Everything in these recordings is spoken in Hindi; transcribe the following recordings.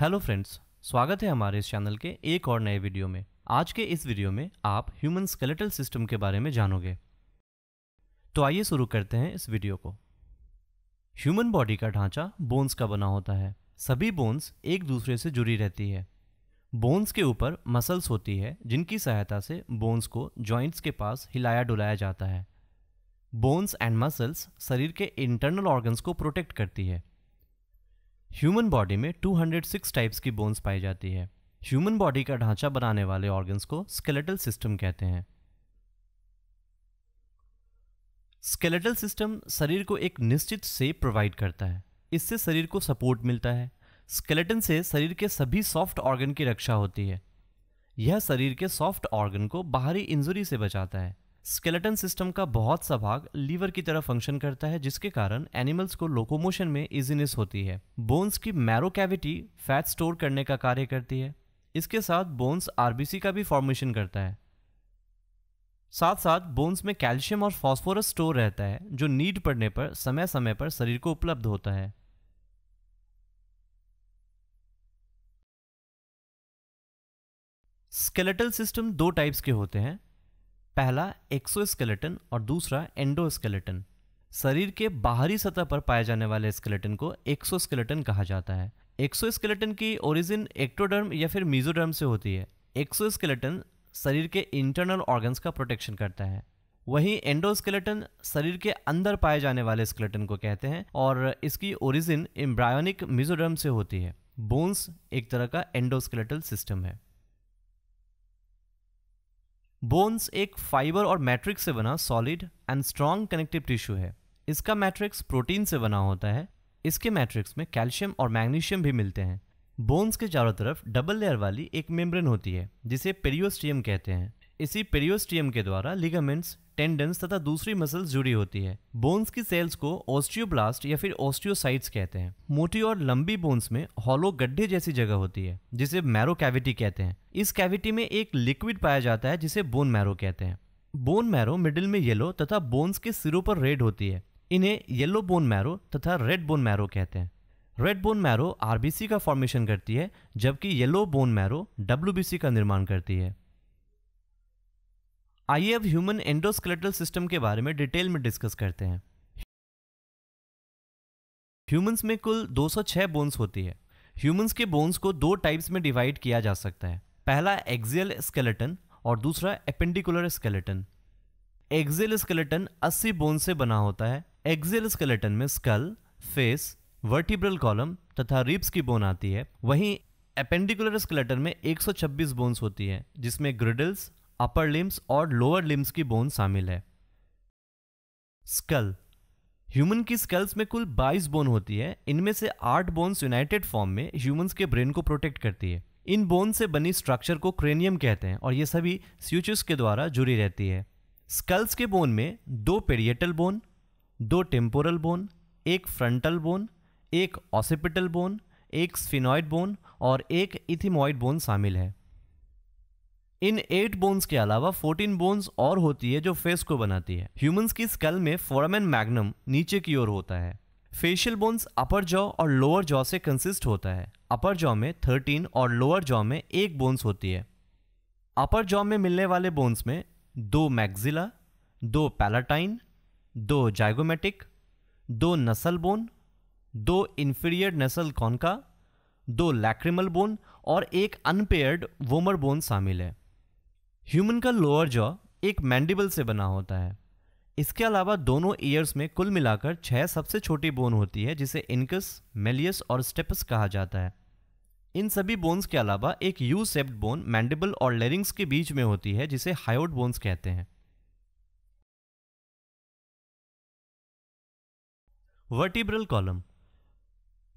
हेलो फ्रेंड्स स्वागत है हमारे इस चैनल के एक और नए वीडियो में आज के इस वीडियो में आप ह्यूमन स्केलेटल सिस्टम के बारे में जानोगे तो आइए शुरू करते हैं इस वीडियो को ह्यूमन बॉडी का ढांचा बोन्स का बना होता है सभी बोन्स एक दूसरे से जुड़ी रहती है बोन्स के ऊपर मसल्स होती है जिनकी सहायता से बोन्स को जॉइंट्स के पास हिलाया डुलाया जाता है बोन्स एंड मसल्स शरीर के इंटरनल ऑर्गन्स को प्रोटेक्ट करती है ह्यूमन बॉडी में 206 टाइप्स की बोन्स पाई जाती है ह्यूमन बॉडी का ढांचा बनाने वाले ऑर्गन्स को स्केलेटल सिस्टम कहते हैं स्केलेटल सिस्टम शरीर को एक निश्चित शेप प्रोवाइड करता है इससे शरीर को सपोर्ट मिलता है स्केलेटन से शरीर के सभी सॉफ्ट ऑर्गन की रक्षा होती है यह शरीर के सॉफ्ट ऑर्गन को बाहरी इंजरी से बचाता है स्केलेटन सिस्टम का बहुत सा भाग लीवर की तरह फंक्शन करता है जिसके कारण एनिमल्स को लोकोमोशन में इजीनेस होती है बोन्स की मैरो कैविटी फैट स्टोर करने का कार्य करती है इसके साथ बोन्स आरबीसी का भी फॉर्मेशन करता है साथ साथ बोन्स में कैल्शियम और फॉस्फोरस स्टोर रहता है जो नीड पड़ने पर समय समय पर शरीर को उपलब्ध होता है स्केलेटल सिस्टम दो टाइप्स के होते हैं पहला एक्सोस्केलेटन और दूसरा एंडोस्केलेटन शरीर के बाहरी सतह पर पाए जाने वाले स्केलेटन को एक्सोस्केलेटन कहा जाता है एक्सोस्केलेटन की ओरिजिन एक्टोडर्म या फिर मीजोडर्म से होती है एक्सोस्केलेटन शरीर के इंटरनल ऑर्गन्स का प्रोटेक्शन करता है वहीं एंडोस्केलेटन शरीर के अंदर पाए जाने वाले स्केलेटन को कहते हैं और इसकी ओरिजिन एम्ब्रायोनिक मिजोडर्म से होती है बोन्स एक तरह का एंडोस्केलेटल सिस्टम है बोन्स एक फाइबर और मैट्रिक्स से बना solid and strong connective tissue है इसका मैट्रिक्स प्रोटीन से बना होता है इसके मैट्रिक्स में कैल्शियम और मैग्नीशियम भी मिलते हैं बोन्स के चारों तरफ डबल लेयर वाली एक मेम्ब्रेन होती है जिसे पेरियोस्टियम कहते हैं इसी पेरियोस्टियम के द्वारा लिगामेंट्स टेंडेंस तथा दूसरी मसल्स जुड़ी होती है बोन्स की सेल्स को ऑस्टियोब्लास्ट या फिर ऑस्टियोसाइट्स कहते हैं मोटी और लंबी बोन्स में हॉलो गड्ढे जैसी जगह होती है जिसे मैरो कैविटी कहते हैं इस कैविटी में एक लिक्विड पाया जाता है जिसे बोन मैरो कहते हैं बोन मैरो मिडिल में येलो तथा बोन्स के सिरों पर रेड होती है इन्हें येलो बोन मैरो तथा रेड बोन मैरो कहते हैं रेड बोन मैरो आरबीसी का फॉर्मेशन करती है जबकि येलो बोन मैरो डब्ल्यूबीसी का निर्माण करती है आइए अब ह्यूमन एंडोस्केलेटल सिस्टम के बारे में डिटेल में डिस्कस करते हैं ह्यूमंस में कुल 206 बोन्स होती है ह्यूमंस के बोन्स को दो टाइप्स में डिवाइड किया जा सकता है पहला एक्जियल स्केलेटन और दूसरा appendicular skeleton axial skeleton 80 bone से बना होता है एक्जियल स्केलेटन में स्कल फेस वर्टिब्रल कॉलम तथा रिब्स की बोन आती है वहीं एपेंडिकुलर स्केलेटन में 126 बोन्स होती है जिसमें ग्रिडल्स अपर लिम्स और लोअर लिम्स की बोन शामिल है स्कल ह्यूमन की स्कल्स में कुल 22 बोन होती है इनमें से आठ बोन्स यूनाइटेड फॉर्म में ह्यूमंस के ब्रेन को प्रोटेक्ट करती है इन बोन से बनी स्ट्रक्चर को क्रेनियम कहते हैं और ये सभी स्यूचस के द्वारा जुड़ी रहती है स्कल्स के बोन में दो पेरिएटल बोन दो टेम्पोरल बोन एक फ्रंटल बोन एक ऑसिपिटल बोन एक स्फिनॉइड बोन और एक इथिमॉइड बोन शामिल है इन एट बोन्स के अलावा फोर्टीन बोन्स और होती है जो फेस को बनाती है ह्यूमंस की स्कल में फोरामेन मैग्नम नीचे की ओर होता है फेशियल बोन्स अपर जॉ और लोअर जॉ से कंसिस्ट होता है अपर जॉ में थर्टीन और लोअर जॉ में एक बोन्स होती है अपर जॉ में मिलने वाले बोन्स में दो मैग्जिला दो पैलाटाइन दो जाइगोमेटिक दो नसल बोन दो इन्फीरियर नसल कॉनका दो लैक्रिमल बोन और एक अनपेयर्ड वोमर बोन शामिल है ह्यूमन का लोअर जॉ एक मैंडिबल से बना होता है इसके अलावा दोनों ईयर्स में कुल मिलाकर छह सबसे छोटी बोन होती है जिसे इनकस मेलियस और स्टेपस कहा जाता है इन सभी बोन्स के अलावा एक यू सेप्ड बोन मैंडिबल और लेरिंग्स के बीच में होती है जिसे हायोड बोन्स कहते हैं वर्टिब्रल कॉलम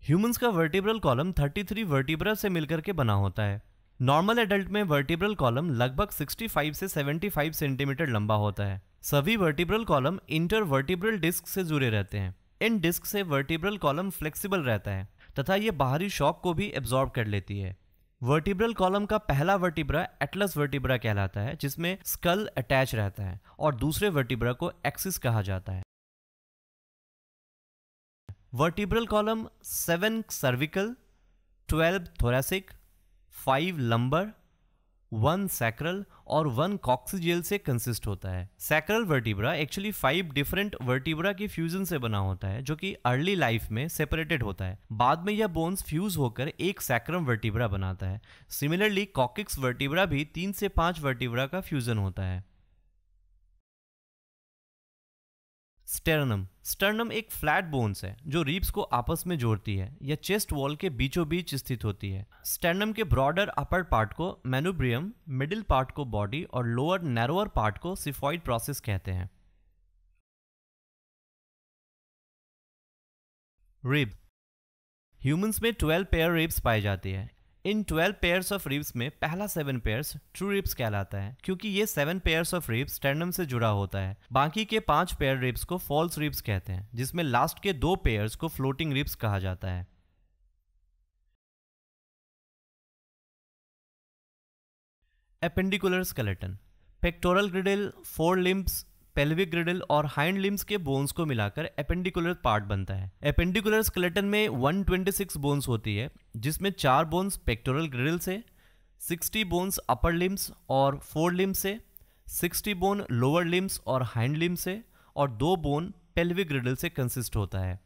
ह्यूमंस का वर्टिब्रल कॉलम 33 वर्टिब्रा से मिलकर के बना होता है नॉर्मल एडल्ट में वर्टिब्रल कॉलम लगभग 65 से 75 सेंटीमीटर लंबा होता है सभी वर्टिब्रल कॉलम इंटरवर्टिब्रल डिस्क से जुड़े रहते हैं इन डिस्क से वर्टिब्रल कॉलम फ्लेक्सिबल रहता है तथा ये बाहरी शॉक को भी एब्जॉर्ब कर लेती है वर्टिब्रल कॉलम का पहला वर्टिब्रा एटलस वर्टिब्रा कहलाता है जिसमें स्कल अटैच रहता है और दूसरे वर्टिब्रा को एक्सिस कहा जाता है vertebral column seven cervical twelve thoracic five lumbar one sacral और वन कॉक्सीजेल से कंसिस्ट होता है sacral vertebra actually five different vertebra के फ्यूजन से बना होता है जो कि अर्ली लाइफ में सेपरेटेड होता है बाद में यह बोन्स फ्यूज होकर एक सैक्रम वर्टिब्रा बनाता है सिमिलरली कॉकिक्स वर्टिब्रा भी तीन से पांच वर्टिब्रा का फ्यूजन होता है स्टेरनम स्टर्नम एक फ्लैट बोन्स है जो रिब्स को आपस में जोड़ती है या चेस्ट वॉल के बीचों बीच स्थित होती है स्टर्नम के ब्रॉडर अपर पार्ट को मेनुब्रियम मिडिल पार्ट को बॉडी और लोअर नैरोअर पार्ट को सिफॉइड प्रोसेस कहते हैं रिब ह्यूमंस में 12 पेयर रिब्स पाई जाती है इन 12 पेयर्स ऑफ रिब्स में पहला सेवन पेयर्स ट्रू रिब्स कहलाता है क्योंकि ये seven pairs of ribs sternum से जुड़ा होता है बाकी के पांच पेयर रिब्स को फॉल्स रिब्स कहते हैं जिसमें लास्ट के दो पेयर्स को फ्लोटिंग रिब्स कहा जाता है appendicular skeleton pectoral girdle fore limbs pelvic girdle और हाइंड लिम्स के बोन्स को मिलाकर एपेंडिकुलर पार्ट बनता है एपेंडिकुलर स्केलेटन में 126 बोन्स होती है जिसमें चार बोन्स पेक्टोरल ग्रिडल से 60 बोन्स अपर लिम्स और फोर लिम्स से 60 बोन लोअर लिम्स और हाइंड लिम्स से और दो बोन पेल्विक ग्रिडल से कंसिस्ट होता है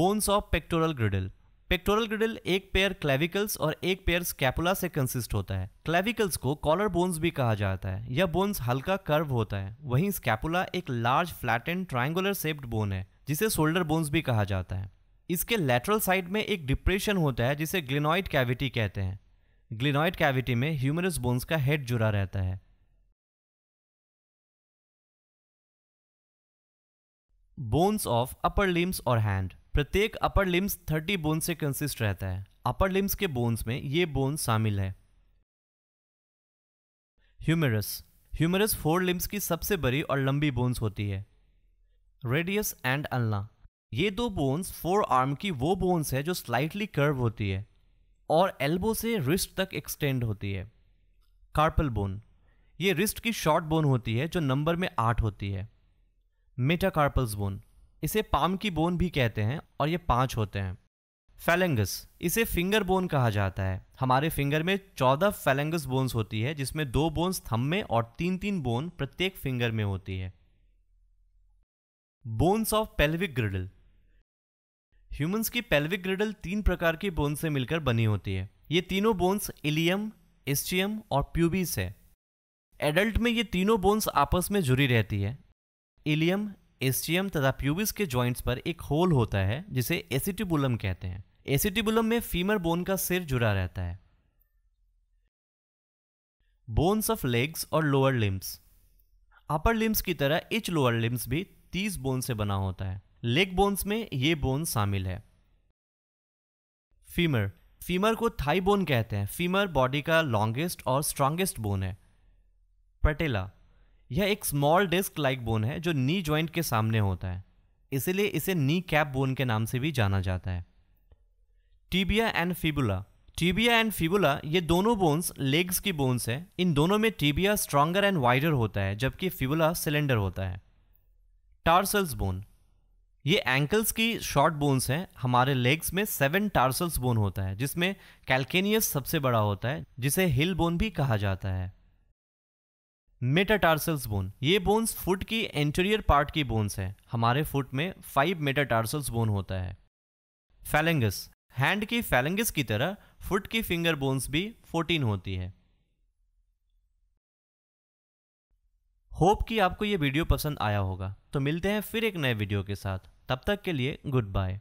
bones of pectoral girdle pectoral girdle एक पेयर क्लेविकल्स और एक पेयर स्कैपुला से कंसिस्ट होता है क्लेविकल्स को कॉलर बोन्स भी कहा जाता है यह बोन्स हल्का कर्व होता है वहीं स्कैपुला एक large flat and triangular shaped bone है जिसे शोल्डर बोन्स भी कहा जाता है इसके लेटरल साइड में एक डिप्रेशन होता है जिसे ग्लिनॉइड कैविटी कहते हैं ग्लिनॉइड कैविटी में ह्यूमरस बोन्स का हेड जुड़ा रहता है बोन्स ऑफ अपर लिम्स और हैंड प्रत्येक अपर लिम्स थर्टी बोन्स से कंसिस्ट रहता है अपर लिम्स के बोन्स में ये बोन शामिल है ह्यूमरस ह्यूमरस फोर लिम्स की सबसे बड़ी और लंबी बोन्स होती है रेडियस एंड अल्ला ये दो बोन्स फोर आर्म की वो बोन्स है जो स्लाइटली कर्व होती है और एल्बो से रिस्ट तक एक्सटेंड होती है कार्पल बोन ये रिस्ट की शॉर्ट बोन होती है जो नंबर में आठ होती है मेटाकार्पल्स बोन इसे पाम की बोन भी कहते हैं और ये पांच होते हैं फैलेंगस इसे फिंगर बोन कहा जाता है हमारे फिंगर में चौदह फेलेंगस बोन्स होती है जिसमें दो बोन्स थम में और तीन तीन बोन प्रत्येक फिंगर में होती है bones of pelvic girdle humans की पेल्विक ग्रिडल तीन प्रकार की बोन से मिलकर बनी होती है ये तीनों बोन्स इलियम एस्टियम और प्यूबिस है एडल्ट में ये तीनों बोन्स आपस में जुड़ी रहती है इलियम एसटीएम तथा प्यूबिस के जॉइंट्स पर एक होल होता है जिसे एसिटिबुलम कहते हैं एसिटिबुलम में फीमर बोन का सिर जुड़ा रहता है बोन्स ऑफ लेग्स और लोअर लिम्स अपर लिम्स की तरह इच लोअर लिम्स भी तीस बोन से बना होता है लेग बोन्स में ये बोन शामिल है फीमर फीमर को थाई बोन कहते हैं फीमर बॉडी का लॉन्गेस्ट और स्ट्रांगेस्ट बोन है पटेला यह एक स्मॉल डिस्क लाइक बोन है जो नी ज्वाइंट के सामने होता है इसीलिए इसे नी कैप बोन के नाम से भी जाना जाता है tibia and fibula tibia and fibula ये दोनों बोन्स लेग्स की बोन्स है इन दोनों में टीबिया स्ट्रॉन्गर एंड वाइडर होता है जबकि फिबुला सिलेंडर होता है टार्सल्स बोन ये एंकल्स की शॉर्ट बोन्स हैं हमारे लेग्स में सेवन टार्सल्स बोन होता है जिसमें कैल्केनियस सबसे बड़ा होता है जिसे हिल बोन भी कहा जाता है मेटाटार्सल्स बोन ये बोन्स फुट की एंटीरियर पार्ट की बोन्स है हमारे फुट में फाइव मेटाटार्सल्स बोन होता है फैलेंगस हैंड की फैलेंगस की तरह फुट की फिंगर बोन्स भी फोर्टीन होती है होप कि आपको ये वीडियो पसंद आया होगा तो मिलते हैं फिर एक नए वीडियो के साथ तब तक के लिए गुड बाय